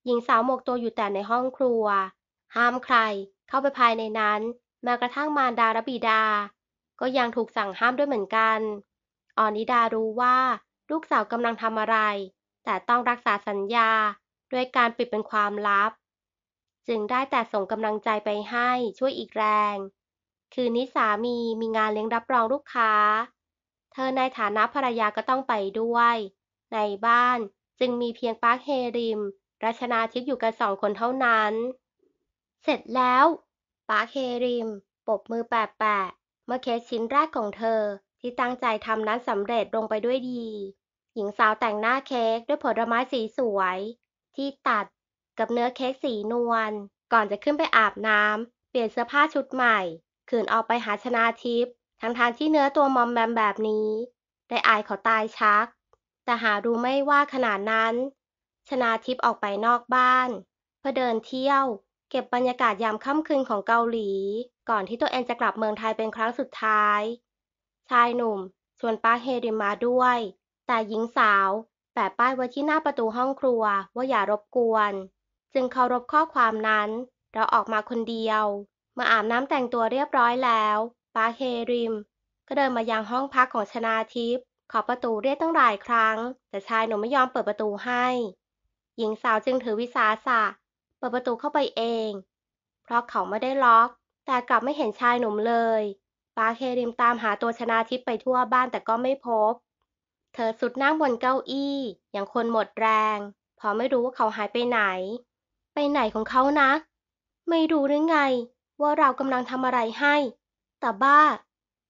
หญิงสาวหมกตัวอยู่แต่ในห้องครัว ห้ามใครเข้าไปภายในนั้น แม้กระทั่งมารดาระบิดา ก็ยังถูกสั่งห้ามด้วยเหมือนกันออนิดารู้ว่าลูกสาวกำลังทำอะไร แต่ต้องรักษาสัญญาด้วยการปิดเป็นความลับจึงได้แต่ส่งกำลังใจไปให้ช่วยอีกแรง คืนนี้สามีมีงานเลี้ยงรับรองลูกค้า เธอในฐานะภรรยาก็ต้องไปด้วย ในบ้านจึงมีเพียงปาร์คเฮริม รัชนาทิพย์อยู่กันสองคนเท่านั้น เสร็จแล้วปาร์คเฮริม ปบมือแปะๆเมื่อเคสชิ้นแรกของเธอที่ตั้งใจทำนั้นสำเร็จลงไปด้วยดี หญิงสาวแต่งหน้าเค้กด้วยผลไม้สีสวย ที่ตัดกับเนื้อเค้กสีนวล ก่อนจะขึ้นไปอาบน้ำ เปลี่ยนเสื้อผ้าชุดใหม่ขืนออกไปหาชนาทิพย์ทั้งทานที่เนื้อตัวมอมแบมแบบนี้ ได้อายเขาตายชัก แต่หารู้ไม่ว่าขนาดนั้น ชนาทิพย์ออกไปนอกบ้าน เพื่อเดินเที่ยว เก็บบรรยากาศยามค่ำคืนของเกาหลี ก่อนที่ตัวเองจะกลับเมืองไทยเป็นครั้งสุดท้าย ชายหนุ่มชวนป้าเฮริมาด้วย แต่หญิงสาวแปะป้ายไว้ที่หน้าประตูห้องครัว ว่าอย่ารบกวนจึงเคารพข้อความนั้น เราออกมาคนเดียว เมื่ออาบน้ำแต่งตัวเรียบร้อยแล้วปาเคริม ก็เดินมายังห้องพักของชนาทิพย์ขอประตูเรียกตั้งหลายครั้ง แต่ชายหนุ่มไม่ยอมเปิดประตูให้ หญิงสาวจึงถือวิสาสะ เปิดประตูเข้าไปเอง เพราะเขาไม่ได้ล็อก แต่กลับไม่เห็นชายหนุ่มเลยปาเคริมตามหาตัวชนาทิพย์ไปทั่วบ้านแต่ก็ไม่พบ เธอสุดนั่งบนเก้าอี้ อย่างคนหมดแรง พอไม่รู้ว่าเขาหายไปไหนไปไหนของเขานะ ไม่รู้หรือไง ว่าเรากำลังทำอะไรให้แต่บ้า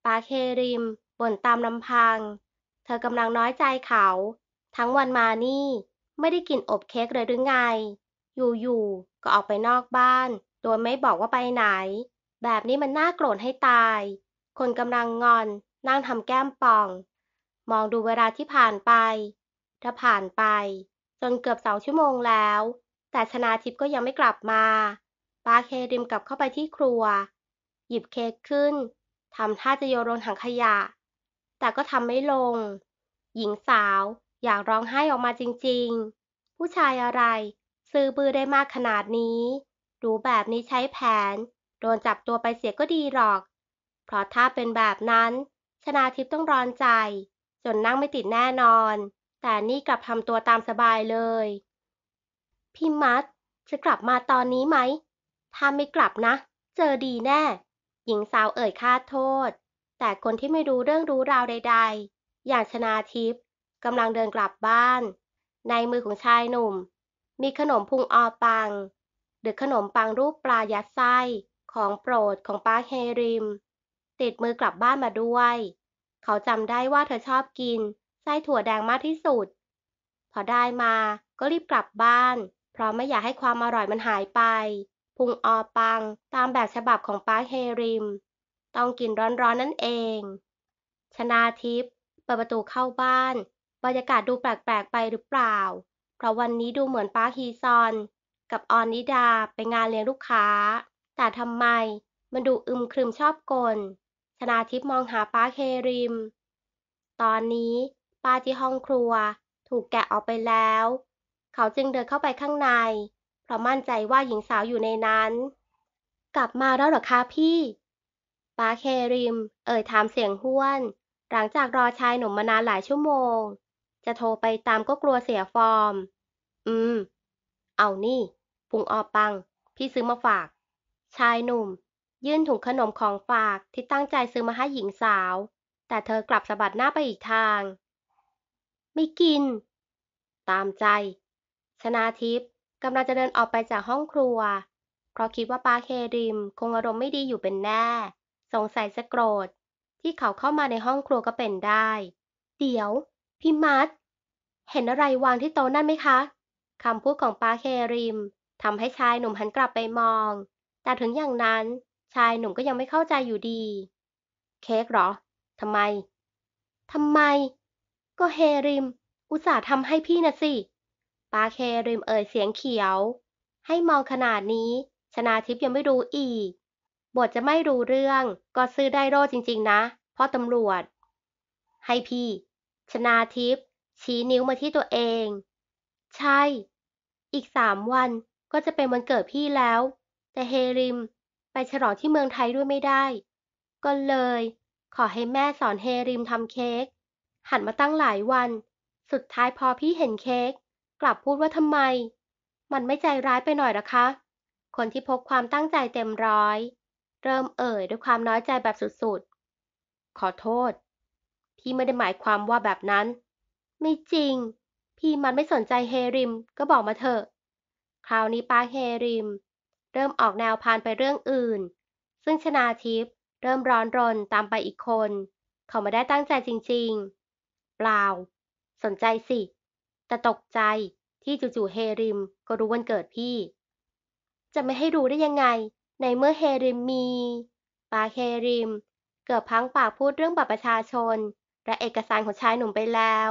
ปาเคริมบ่นตามลำพัง เธอกำลังน้อยใจเขา ทั้งวันมานี่ไม่ได้กินอบเค้กเลยหรือไง อยู่ๆก็ออกไปนอกบ้านโดยไม่บอกว่าไปไหน แบบนี้มันน่าโกรธให้ตาย คนกำลังงอนนั่งทำแก้มป่อง มองดูเวลาที่ผ่านไป ถ้าผ่านไป จนเกือบสองชั่วโมงแล้วแต่ชนาทิพย์ก็ยังไม่กลับมาปาเคริมกลับเข้าไปที่ครัว หยิบเค้กขึ้น ทำท่าจะโยนลงถังขยะ แต่ก็ทำไม่ลง หญิงสาวอยากร้องไห้ออกมาจริงๆ ผู้ชายอะไร ซื้อบื้อได้มากขนาดนี้ ดูแบบนี้ใช้แผน โดนจับตัวไปเสียก็ดีหรอก เพราะถ้าเป็นแบบนั้น ชนาทิพย์ต้องร้อนใจ จนนั่งไม่ติดแน่นอน แต่นี่กลับทำตัวตามสบายเลยพี่มัดจะกลับมาตอนนี้ไหม ถ้าไม่กลับนะ เจอดีแน่ หญิงสาวเอ่ยคาดโทษ แต่คนที่ไม่รู้เรื่องรู้ราวใดๆ อย่างชนาทิพย์กำลังเดินกลับบ้าน ในมือของชายหนุ่ม มีขนมพุงออปัง หรือขนมปังรูปปลายัดไส้ของโปรดของป้าเฮริม ติดมือกลับบ้านมาด้วย เขาจำได้ว่าเธอชอบกินไส้ถั่วแดงมากที่สุด พอได้มา ก็รีบกลับบ้านเพราะไม่อยากให้ความอร่อยมันหายไป พุงออปังตามแบบฉบับของปาร์คเฮริม ต้องกินร้อนๆนั่นเอง ชนาทิพย์เปิดประตูเข้าบ้าน บรรยากาศดูแปลกๆไปหรือเปล่า เพราะวันนี้ดูเหมือนปาร์คฮีซอน กับออนนิดาไปงานเลี้ยงลูกค้า แต่ทำไมมันดูอึมครึมชอบกลชนาทิพย์มองหาปาร์คเฮริม ตอนนี้ปาที่ห้องครัวถูกแกะออกไปแล้วเขาจึงเดินเข้าไปข้างใน เพราะมั่นใจว่าหญิงสาวอยู่ในนั้น กลับมาแล้วหรอคะพี่ปาเคริมเอ่ยถามเสียงห้วน หลังจากรอชายหนุ่มมานานหลายชั่วโมง จะโทรไปตามก็กลัวเสียฟอร์ม อืม เอานี่ ปุงออปัง พี่ซื้อมาฝาก ชายหนุ่ม ยื่นถุงขนมของฝากที่ตั้งใจซื้อมาให้หญิงสาว แต่เธอกลับสะบัดหน้าไปอีกทาง ไม่กิน ตามใจชนาทิพย์กำลังจะเดินออกไปจากห้องครัว เพราะคิดว่าป้าเคริมคงอารมณ์ไม่ดีอยู่เป็นแน่ สงสัยจะโกรธ ที่เขาเข้ามาในห้องครัวก็เป็นได้ เดี๋ยวพี่มัดเห็นอะไรวางที่โต๊ะนั่นไหมคะ คำพูดของป้าเคริมทำให้ชายหนุ่มหันกลับไปมอง แต่ถึงอย่างนั้น ชายหนุ่มก็ยังไม่เข้าใจอยู่ดี เค้กหรอทำไมทำไม ก็เฮริม อุตส่าห์ทำให้พี่นะสิปาเคริมเอ่ยเสียงเขียว ให้เมาขนาดนี้ ชนาทิพย์ยังไม่รู้อีกบทจะไม่รู้เรื่อง ก็ซื้อได้โรจริงๆนะพ่อตำรวจ ให้พี่ ชนาทิพย์ชี้นิ้วมาที่ตัวเอง ใช่ อีกสามวันก็จะเป็นวันเกิดพี่แล้ว แต่เฮริมไปฉลองที่เมืองไทยด้วยไม่ได้ ก็เลย ขอให้แม่สอนเฮริมทำเค้กหันมาตั้งหลายวัน สุดท้ายพอพี่เห็นเค้กกลับพูดว่าทำไม มันไม่ใจร้ายไปหน่อยหรอคะ คนที่พกความตั้งใจเต็มร้อย เริ่มเอ่ยด้วยความน้อยใจแบบสุดๆ ขอโทษ พี่ไม่ได้หมายความว่าแบบนั้น ไม่จริง พี่มันไม่สนใจเฮริมก็บอกมาเถอะ คราวนี้ป้าเฮริม เริ่มออกแนวพานไปเรื่องอื่น ซึ่งชนาทิพย์เริ่มร้อนรนตามไปอีกคน เขาไม่ได้ตั้งใจจริงๆ เปล่า สนใจสิแต่ตกใจที่จู่ๆเฮริมก็รู้วันเกิดพี่ จะไม่ให้รู้ได้ยังไงในเมื่อเฮริมมี ปาเฮริม เกิดพังปากพูดเรื่องบัตรประชาชน และเอกสารของชายหนุ่มไปแล้ว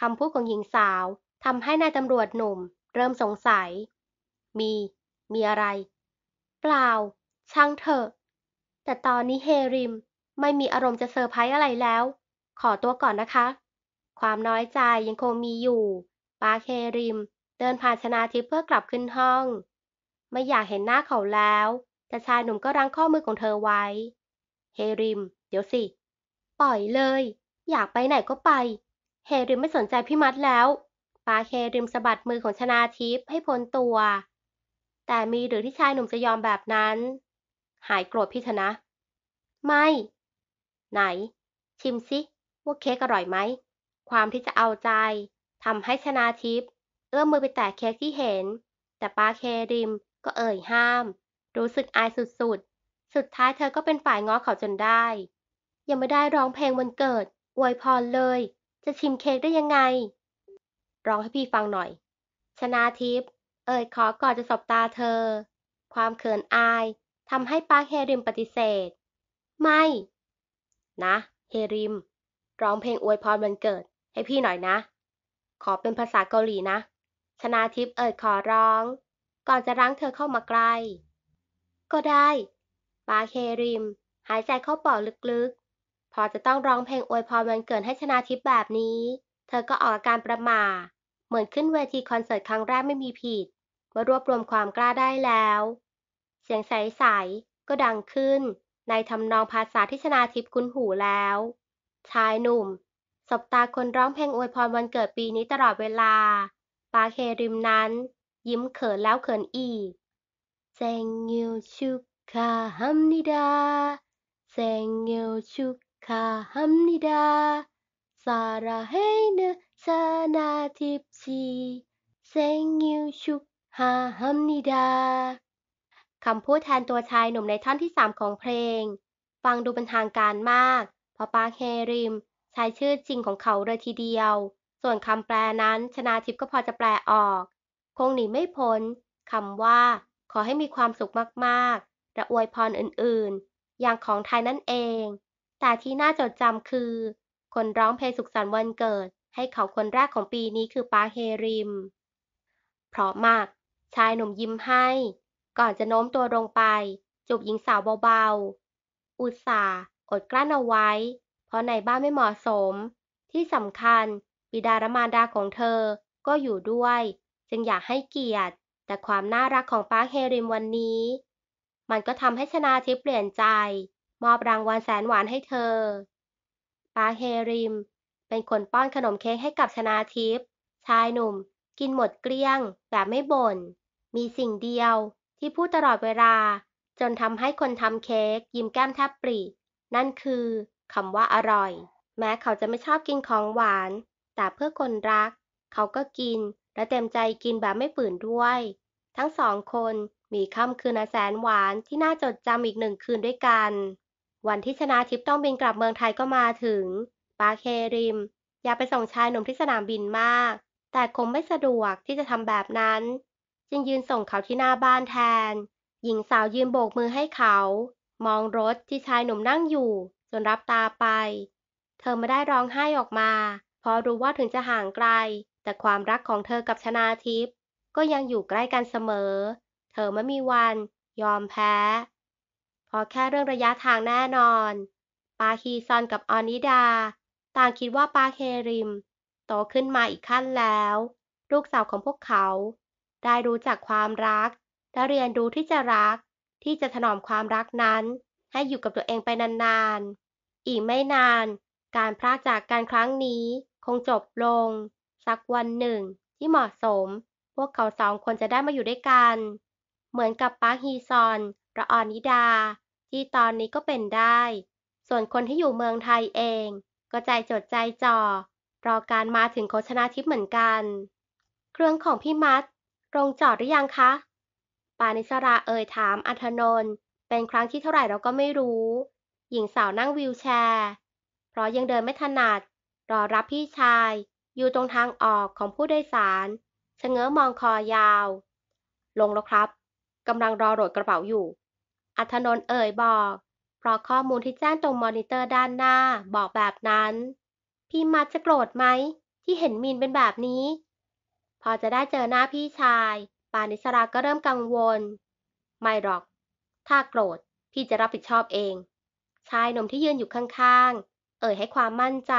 คำพูดของหญิงสาวทำให้นายตำรวจหนุ่ม เริ่มสงสัย มี มีอะไร เปล่า ช่างเถอะ แต่ตอนนี้เฮริมไม่มีอารมณ์จะเซอร์ไพรส์อะไรแล้ว ขอตัวก่อนนะคะ ความน้อยใจยังคงมีอยู่ปาเคริม เดินผ่านชนาทิพเพื่อกลับขึ้นห้อง ไม่อยากเห็นหน้าเขาแล้วแต่ชายหนุ่มก็รั้งข้อมือของเธอไว้ เฮริมเดี๋ยวสิ ปล่อยเลย อยากไปไหนก็ไป เฮริมไม่สนใจพี่มัดแล้ว ปาเคริมสะบัดมือของชนาทิพให้พ้นตัว แต่มีหรือที่ชายหนุ่มจะยอมแบบนั้น หายโกรธพี่ธนะ ไม่ ไหนชิมสิว่าเค้กอร่อยไหม ความที่จะเอาใจทำให้ชนาทิพย์เอื้อมมือไปแตะเค้กที่เห็น แต่ปาเคริมก็เอ่ยห้าม รู้สึกอายสุดๆ สุดท้ายเธอก็เป็นฝ่ายง้อเขาจนได้ ยังไม่ได้ร้องเพลงวันเกิด อวยพรเลย จะชิมเค้กได้ยังไง ร้องให้พี่ฟังหน่อย ชนาทิพย์เอ่ยขอก่อนจะสบตาเธอ ความเขินอายทำให้ปาเคริมปฏิเสธ ไม่ นะ เฮริม ร้องเพลงอวยพรวันเกิด ให้พี่หน่อยนะขอเป็นภาษาเกาหลีนะ ชนาทิพย์เอ่ยขอร้อง ก่อนจะรั้งเธอเข้ามาใกล้ ก็ได้ ปาเคริม หายใจเข้าปอดลึกๆ พอจะต้องร้องเพลงอวยพรวันเกิดให้ชนาทิพย์แบบนี้ เธอก็ออกอาการประหม่าเหมือนขึ้นเวทีคอนเสิร์ตครั้งแรกไม่มีผิดมารวบรวมความกล้าได้แล้ว เสียงใสๆ ก็ดังขึ้น ในทำนองภาษาที่ชนาทิพย์คุ้นหูแล้ว ชายหนุ่มสบตาคนร้องเพลงอวยพรวันเกิดปีนี้ตลอดเวลา ปาเคริมนั้น ยิ้มเขินแล้วเขินอีกเซงเงียวชุกคาฮัมนิดา เซงเงียวชุกคาฮัมนิดา ซาราเฮเนซานาทิปซีเซงเงียวชุกฮาฮัมนิดาคำพูดแทนตัวชายหนุ่มในท่อนที่สามของเพลง ฟังดูเป็นทางการมาก พอปาเคริมช้ชื่อจริงของเขาเลยทีเดียว ส่วนคำแปลนั้น ชนาทิพย์ก็พอจะแปลออก คงหนีไม่พ้นคำว่า ขอให้มีความสุขมากๆระอวยพรอื่นๆ อย่างของไทยนั่นเอง แต่ที่น่าจดจำคือ คนร้องเพลงสุขสันต์วันเกิด ให้เขาคนแรกของปีนี้คือปาเฮริม เพราะมาก ชายหนุ่มยิ้มให้ ก่อนจะโน้มตัวลงไปจูบหญิงสาวเบาๆ อุตส่าห์อดกลั้นเอาไว้เพราะในบ้านไม่เหมาะสม ที่สำคัญบิดารมารดาของเธอก็อยู่ด้วย จึงอยากให้เกียรติ แต่ความน่ารักของปาร์คเฮริมวันนี้ มันก็ทำให้ชนาทิพย์เปลี่ยนใจ มอบรางวัลแสนหวานให้เธอปาร์คเฮริม เป็นคนป้อนขนมเค้กให้กับชนาทิพย์ชายหนุ่ม กินหมดเกลี้ยงแบบไม่บน่น มีสิ่งเดียว ที่พูดตลอดเวลา จนทำให้คนทำเค้กยิ้มแก้มแทบปรีนั่นคือคำว่าอร่อย แม้เขาจะไม่ชอบกินของหวาน แต่เพื่อคนรัก เขาก็กินและเต็มใจกินแบบไม่ฝืนด้วย ทั้งสองคนมีค่ำคืนแสนหวานที่น่าจดจำอีกหนึ่งคืนด้วยกัน วันที่ชนาทิพย์ต้องบินกลับเมืองไทยก็มาถึง ปาเคริม อยากไปส่งชายหนุ่มที่สนามบินมาก แต่คงไม่สะดวกที่จะทำแบบนั้นจึงยืนส่งเขาที่หน้าบ้านแทน หญิงสาวยืนโบกมือให้เขา มองรถที่ชายหนุ่มนั่งอยู่จนรับตาไป เธอไม่ได้ร้องไห้ออกมาเพราะรู้ว่าถึงจะห่างไกล แต่ความรักของเธอกับชนาทิพย์ก็ยังอยู่ใกล้กันเสมอ เธอไม่มีวันยอมแพ้ พอแค่เรื่องระยะทางแน่นอน ปาคีซอนกับออนิดา ต่างคิดว่าปาเคริม โตขึ้นมาอีกขั้นแล้ว ลูกสาวของพวกเขา ได้รู้จักความรักและเรียนรู้ที่จะรักที่จะถนอมความรักนั้นให้อยู่กับตัวเองไปนานๆ อีกไม่นาน การพลาดจากการครั้งนี้ คงจบลง สักวันหนึ่ง ที่เหมาะสม พวกเขาสองคนจะได้มาอยู่ด้วยกัน เหมือนกับปาฮีซอนระออนนิดา ที่ตอนนี้ก็เป็นได้ ส่วนคนที่อยู่เมืองไทยเอง ก็ใจจดใจจ่อรอการมาถึงโคชนาทิพย์เหมือนกัน เครื่องของพี่มัดลงจอดหรือยังคะ ปานิสราเอ่ยถามอัธนนท์เป็นครั้งที่เท่าไหร่เราก็ไม่รู้ หญิงสาวนั่งวีลแชร์ เพราะยังเดินไม่ถนัด รอรับพี่ชาย อยู่ตรงทางออกของผู้โดยสารชะเง้อมองคอยาว ลงแล้วครับ กำลังรอโหลดกระเป๋าอยู่ อัธนนท์เอ่ยบอก เพราะข้อมูลที่แจ้งตรงมอนิเตอร์ด้านหน้าบอกแบบนั้น พี่มัดจะโกรธไหม ที่เห็นมีนเป็นแบบนี้ พอจะได้เจอหน้าพี่ชาย ปานิสรา ก็เริ่มกังวล ไม่หรอกถ้าโกรธพี่จะรับผิดชอบเอง ชายหนุ่มที่ยืนอยู่ข้างๆ เอ่ยให้ความมั่นใจ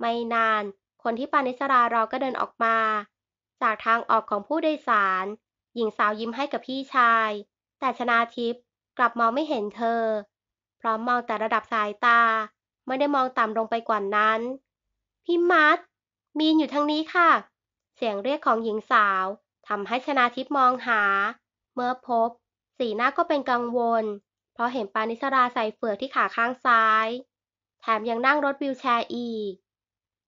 ไม่นานคนที่ปานิสรารอก็เดินออกมา จากทางออกของผู้โดยสาร หญิงสาวยิ้มให้กับพี่ชาย แต่ชนาทิพย์กลับมองไม่เห็นเธอพร้อมมองแต่ระดับสายตาไม่ได้มองต่ำลงไปกว่านั้นพี่มัดมีนอยู่ทางนี้ค่ะเสียงเรียกของหญิงสาวทำให้ชนาทิพย์มองหา เมื่อพบสีหน้าก็เป็นกังวล เพราะเห็นปานิสราใส่เฟือกที่ขาข้างซ้าย แถมยังนั่งรถวิวแชร์อีก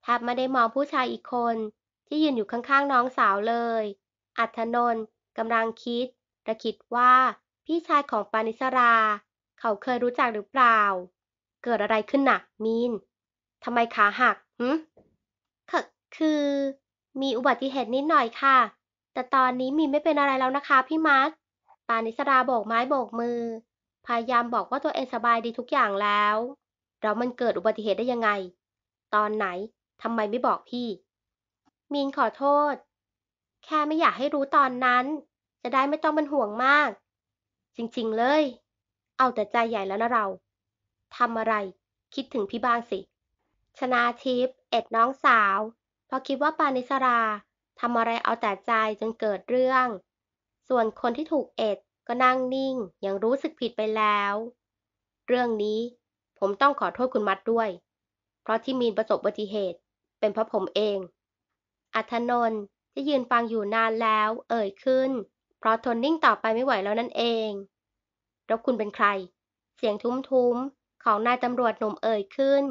แทบไม่ได้มองผู้ชายอีกคนที่ยืนอยู่ข้างๆน้องสาวเลย อัธนนท์กำลังคิดระคิดว่า พี่ชายของปานิสรา เขาเคยรู้จักหรือเปล่า เกิดอะไรขึ้นนะ่ะมีนทำไมขาหักหืมคือ มีอุบัติเหตุนิดหน่อยค่ะ แต่ตอนนี้มีไม่เป็นอะไรแล้วนะคะพี่มัทปานิสราโบกไม้โบกมือ พยายามบอกว่าตัวเองสบายดีทุกอย่างแล้ว เรามันเกิดอุบัติเหตุได้ยังไง ตอนไหนทำไมไม่บอกพี่ มีนขอโทษ แค่ไม่อยากให้รู้ตอนนั้น จะได้ไม่ต้องเป็นห่วงมาก จริงๆ เลย เอาแต่ใจใหญ่แล้วนะเราทำอะไร คิดถึงพี่บ้างสิ ชนาทิพย์เอ็ดน้องสาว พอคิดว่าปานิสราทำอะไรเอาแต่ใจจนเกิดเรื่องส่วนคนที่ถูกเอ็ดก็นั่งนิ่งยังรู้สึกผิดไปแล้ว เรื่องนี้ ผมต้องขอโทษคุณมัดด้วย เพราะที่มีนประสบอุบัติเหตุ เป็นเพราะผมเอง อัธนนท์ที่ยืนฟังอยู่นานแล้ว เอ่ยขึ้น เพราะทนนิ่งต่อไปไม่ไหวแล้วนั่นเองแล้วคุณเป็นใคร เสียงทุ้มๆของนายตำรวจหนุ่มเอ่ยขึ้น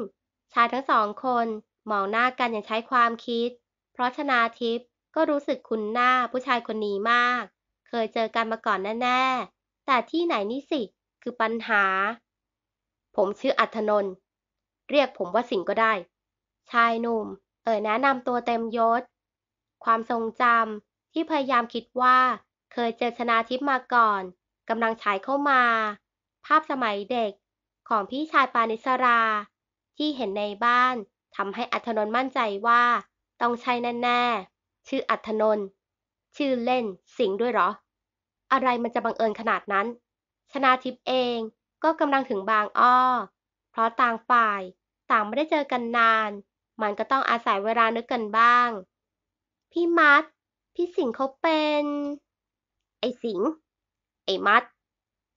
ชายทั้งสองคนมองหน้ากันอย่างใช้ความคิด เพราะชนาทิพย์ก็รู้สึกคุนหน้าผู้ชายคนนี้มากเคยเจอกันมาก่อนแน่ ๆ แต่ที่ไหนนี่สิคือปัญหา ผมชื่ออัธนนท์เรียกผมว่าสิงก็ได้ ชายหนุ่มเอ่ยแนะนำตัวเต็มยศ ความทรงจำที่พยายามคิดว่า เคยเจอชนาทิพมาก่อนกำลังฉายเข้ามา ภาพสมัยเด็กของพี่ชายปานิสรา ที่เห็นในบ้านทำให้อัธนนท์มั่นใจว่า ต้องใช่แน่ๆชื่ออัธนนท์ชื่อเล่นสิงด้วยเหรออะไรมันจะบังเอิญขนาดนั้น ชนาทิพย์เองก็กำลังถึงบางอ้อ เพราะต่างฝ่ายต่างไม่ได้เจอกันนาน มันก็ต้องอาศัยเวลานึกกันบ้าง พี่มัดพี่สิงเขาเป็นไอสิงไอมัด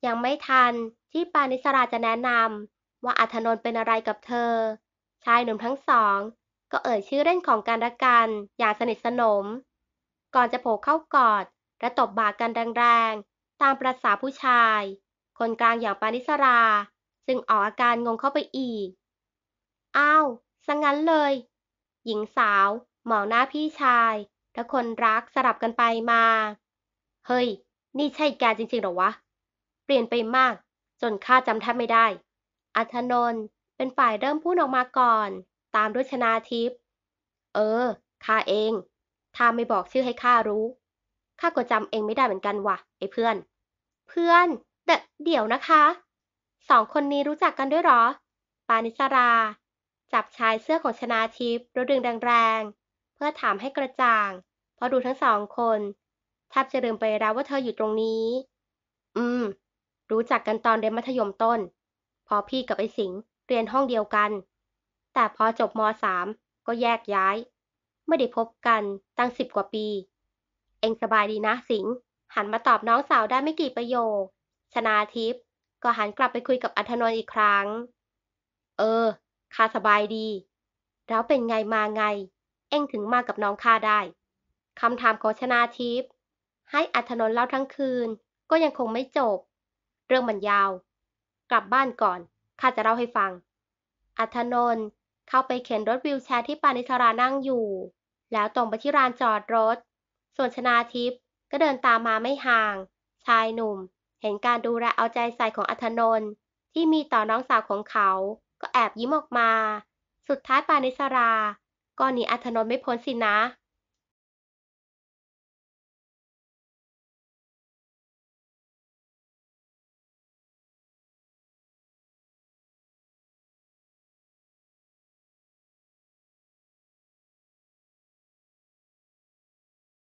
ยังไม่ทันที่ปานิสราจะแนะนำว่าอัธนนท์เป็นอะไรกับเธอ ชายหนุ่มทั้งสอง ก็เอ่ยชื่อเล่นของการละกัน อย่างสนิทสนม ก่อนจะโผล่เข้ากอดและตบบ่ากันแรงๆ ตามประษาผู้ชาย คนกลางอย่างปานิสราจึงออกอาการงงเข้าไปอีก อ้าวสังงั้นเลย หญิงสาวมองหน้าพี่ชาย และคนรักสลับกันไปมา เฮ้ย นี่ใช่แกจริงๆหรอวะ เปลี่ยนไปมาก จนข้าจำแทบไม่ได้ อัธนนท์เป็นฝ่ายเริ่มพูดออกมาก่อน ตามด้วยชนาทิพย์เออ ข้าเอง ถ้าไม่บอกชื่อให้ข้ารู้ข้าก็จำเองไม่ได้เหมือนกันว่ะ ไอ้เพื่อน เพื่อน เดเดี๋ยวนะคะ สองคนนี้รู้จักกันด้วยหรอ ปานิสรา จับชายเสื้อของชนาทิพย์แล้วดึงแรงๆ เพื่อถามให้กระจ่างเพราะดูทั้งสองคนแทบจะลืมไปแล้วว่าเธออยู่ตรงนี้ อืม รู้จักกันตอนเรียนมัธยมต้น พอพี่กับไอ้สิง เรียนห้องเดียวกัน แต่พอจบมสาม ก็แยกย้าย ไม่ได้พบกันตั้งสิบกว่าปีเองสบายดีนะสิงหันมาตอบน้องสาวได้ไม่กี่ประโยคชนาทิพย์ก็หันกลับไปคุยกับอัธนนท์อีกครั้ง เออข้าสบายดีเราเป็นไงมาไง เองถึงมากับน้องข้าได้คำถามของชนาทิพย์ให้อัธนนท์เล่าทั้งคืน ก็ยังคงไม่จบ เรื่องมันยาว กลับบ้านก่อนข้าจะเล่าให้ฟัง อัธนนท์เข้าไปเข็นรถวิวแชร์ที่ปานิสรานั่งอยู่ แล้วตรงไปที่ลานจอดรถส่วนชนาทิพย์ก็เดินตามมาไม่ห่าง ชายหนุ่มเห็นการดูแลเอาใจใส่ของอัธนนท์ที่มีต่อน้องสาวของเขา ก็แอบยิ้มออกมา สุดท้ายปานิสรา ก็หนีอัธนนท์ไม่พ้นสินะ